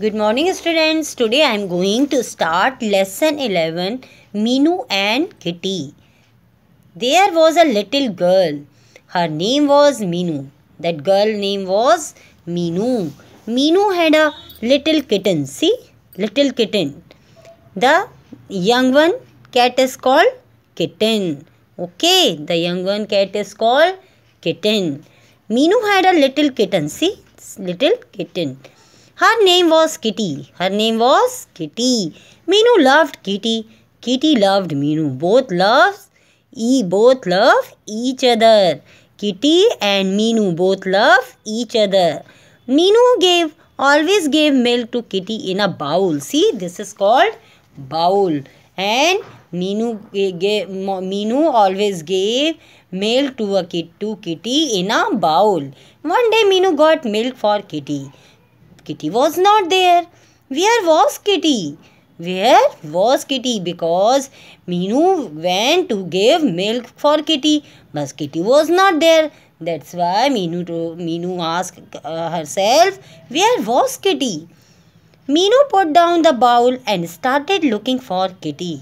Good morning students. Today I am going to start lesson 11 Minu and Kitty. There was a little girl. Her name was Minu. That girl name was Minu. Minu had a little kitten. See? Little kitten. The young one cat is called kitten. Okay. The young one cat is called kitten. Minu had a little kitten. See? Little kitten. Her name was Kitty. Her name was Kitty. Minu loved Kitty. Kitty loved Minu. Both loves e both love each other. Kitty and Minu both love each other. Minu gave always gave milk to Kitty in a bowl. See, this is called bowl. And Minu gave Minu always gave milk to a kit to Kitty in a bowl. One day Minu got milk for Kitty. Kitty was not there. Where was Kitty? Where was Kitty? Because Minu went to give milk for Kitty. But Kitty was not there. That's why Minu, to, Minu asked uh, herself, where was Kitty? Minu put down the bowl and started looking for Kitty.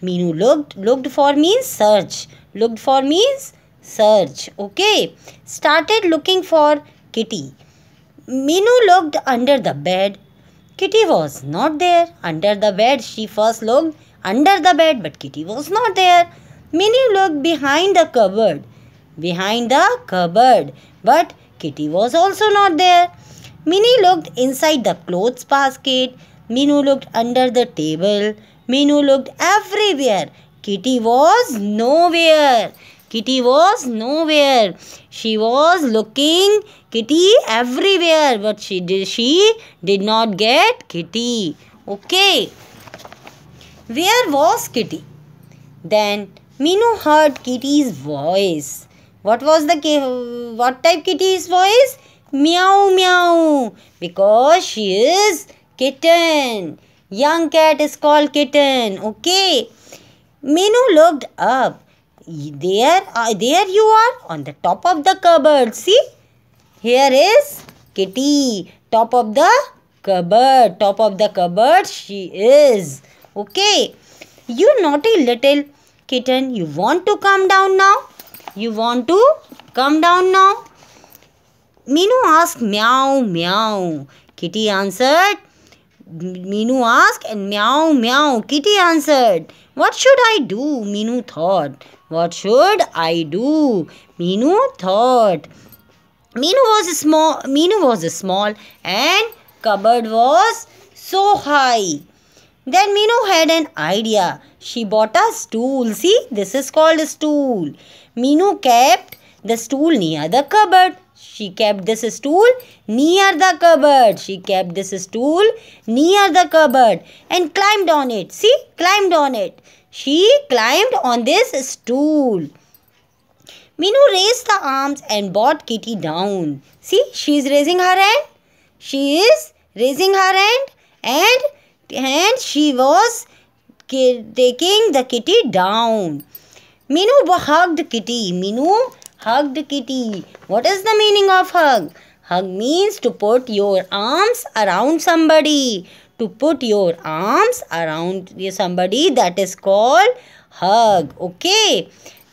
Minu looked, looked for means search. Looked for means search. Okay. Started looking for Kitty. Minu looked under the bed. Kitty was not there. Under the bed, she first looked under the bed, but Kitty was not there. Minu looked behind the cupboard. Behind the cupboard, but Kitty was also not there. Minnie looked inside the clothes basket. Minu looked under the table. Minu looked everywhere. Kitty was nowhere. Kitty was nowhere. She was looking Kitty everywhere but she did, she did not get Kitty. Okay. Where was Kitty? Then Minu heard Kitty's voice. What was the what type Kitty's voice? Meow meow because she is kitten. Young cat is called kitten. Okay. Minu looked up there, uh, there you are on the top of the cupboard. See, here is Kitty. Top of the cupboard. Top of the cupboard she is. Okay. You naughty little kitten. You want to come down now? You want to come down now? Minu asked meow meow. Kitty answered Minu asked and meow meow kitty answered. What should I do? Minu thought. What should I do? Minu thought. Minu was small Minu was small and cupboard was so high. Then Minu had an idea. She bought a stool. See, this is called a stool. Minu kept the stool near the cupboard. She kept this stool near the cupboard. She kept this stool near the cupboard and climbed on it. See, climbed on it. She climbed on this stool. Minu raised the arms and brought Kitty down. See, she is raising her hand. She is raising her hand and, and she was taking the kitty down. Minu hugged Kitty. Minu hugged kitty. What is the meaning of hug? Hug means to put your arms around somebody. To put your arms around somebody that is called hug. Okay.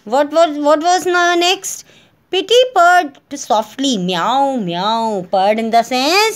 What was what was next? Pity purred softly. Meow meow. Purred in the sense